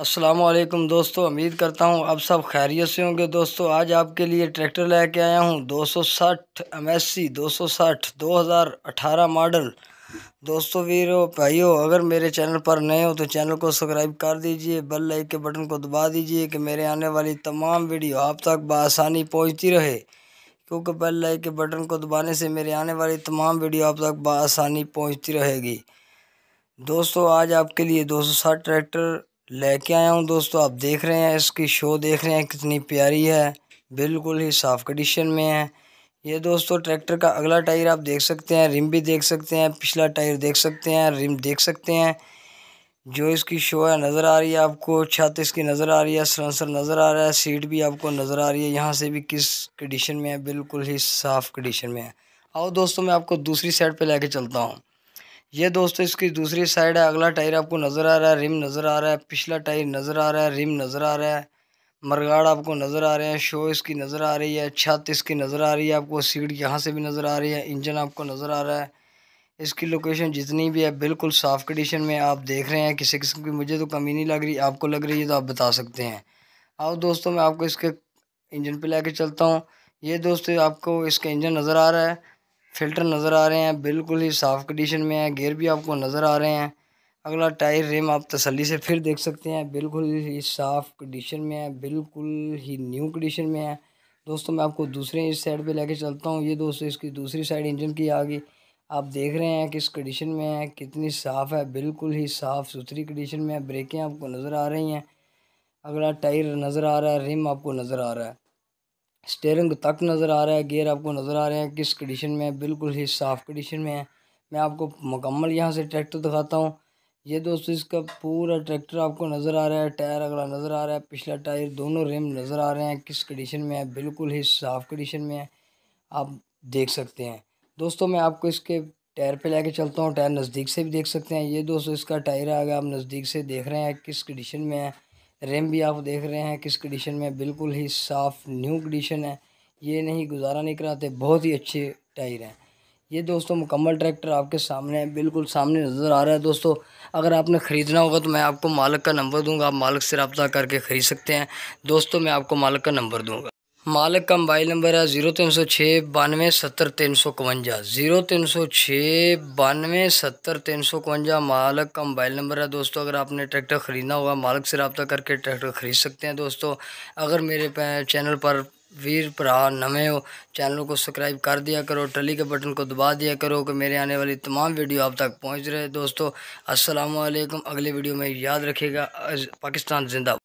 असलकम दोस्तों उम्मीद करता हूँ आप सब खैरियत से होंगे दोस्तों आज आपके लिए ट्रैक्टर लेके आया हूँ 260 दो हज़ार 2018 मॉडल दोस्तों वीरों भाइयों अगर मेरे चैनल पर नए हो तो चैनल को सब्सक्राइब कर दीजिए बेल लाइक के बटन को दबा दीजिए कि मेरे आने वाली तमाम वीडियो आप तक बसानी पहुँचती रहे क्योंकि बेल लाइक के बटन को दबाने से मेरे आने वाली तमाम वीडियो आप तक बसानी पहुँचती रहेगी दोस्तों आज आपके लिए साठ ट्रैक्टर लेके आया हूँ दोस्तों आप देख रहे हैं इसकी शो देख रहे हैं कितनी प्यारी है बिल्कुल ही साफ़ कंडीशन में है ये दोस्तों ट्रैक्टर का अगला टायर आप देख सकते हैं रिम भी देख सकते हैं पिछला टायर देख सकते हैं रिम देख सकते हैं जो इसकी शो है नज़र आ रही है आपको छत इसकी नज़र आ रही है सलेंसर नज़र आ रहा है सीट भी आपको नज़र आ रही है यहाँ से भी किस कंडीशन में है बिल्कुल ही साफ़ कंडीशन में है आओ दोस्तों मैं आपको दूसरी साइड पे लेके चलता हूँ ये दोस्तों इसकी दूसरी साइड है अगला टायर आपको नज़र आ रहा है रिम नज़र आ रहा है पिछला टायर नज़र आ रहा है रिम नज़र आ रहा है मरगाड़ आपको नज़र आ रहे हैं शो इसकी नज़र आ रही है छत इसकी नज़र आ रही है आपको सीट यहाँ से भी नज़र आ रही है इंजन आपको नज़र आ रहा है इसकी लोकेशन जितनी भी है बिल्कुल साफ़ कंडीशन में आप देख रहे हैं किसी किस्म की मुझे तो कमी नहीं लग रही आपको लग रही है तो आप बता सकते हैं आओ दोस्तों मैं आपको इसके इंजन पर ले चलता हूँ ये दोस्तों आपको इसका इंजन नज़र आ रहा है फिल्टर नज़र आ रहे हैं बिल्कुल ही साफ़ कंडीशन में है गेयर भी आपको नज़र आ रहे हैं अगला टायर रिम आप तसली से फिर देख सकते हैं बिल्कुल ही साफ़ कंडीशन में है बिल्कुल ही न्यू कंडीशन में है दोस्तों मैं आपको दूसरे इस साइड पे लेके चलता हूँ ये दोस्तों इसकी दूसरी साइड इंजन की आ गई आप देख रहे हैं किस कंडीशन में है कितनी साफ़ है बिल्कुल ही साफ़ सुथरी कंडीशन में है ब्रेकें आपको नज़र आ रही हैं अगला टायर नज़र आ रहा है रिम आपको नज़र आ रहा है स्टेयरिंग तक नज़र आ रहा है गेयर आपको नज़र आ रहे हैं किस कंडीशन में है बिल्कुल ही साफ़ कंडीशन में है मैं आपको मुकम्मल यहाँ से ट्रैक्टर दिखाता हूँ ये दोस्तों इसका पूरा ट्रैक्टर आपको नज़र आ रहा है टायर अगला नज़र आ रहा है पिछला टायर दोनों रिम नज़र आ रहे हैं किस कंडीशन में है बिल्कुल ही साफ़ कंडीशन में है आप देख सकते हैं दोस्तों मैं आपको इसके टायर पे लेके चलता हूँ टायर नज़दीक से भी देख सकते हैं ये दोस्तों इसका टायर आ गया आप नज़दीक से देख रहे हैं किस कंडीशन में है रैम भी आप देख रहे हैं किस कंडीशन में बिल्कुल ही साफ़ न्यू कंडीशन है ये नहीं गुजारा नहीं कराते बहुत ही अच्छे टायर हैं ये दोस्तों मुकम्मल ट्रैक्टर आपके सामने है बिल्कुल सामने नज़र आ रहा है दोस्तों अगर आपने ख़रीदना होगा तो मैं आपको मालक का नंबर दूंगा आप मालक से रबता करके ख़रीद सकते हैं दोस्तों मैं आपको मालक का नंबर दूंगा मालिक का मोबाइल नंबर है ज़ीरो तीन सौ छः बानवे सत्तर तीन सौ कवंजा ज़ीरो तीन सौ छः बानवे सत्तर तीन सौ कवंजा मालिक का मोबाइल नंबर है दोस्तों अगर आपने ट्रैक्टर ख़रीदना होगा मालिक से रबता करके ट्रैक्टर ख़रीद सकते हैं दोस्तों अगर मेरे चैनल पर वीर भरा नवे हो चैनल को सब्सक्राइब कर दिया करो टली के बटन को दबा दिया करो कि मेरे आने वाली तमाम वीडियो आप तक पहुँच रहे दोस्तों असलकम अगले वीडियो में याद रखेगा पाकिस्तान जिंदा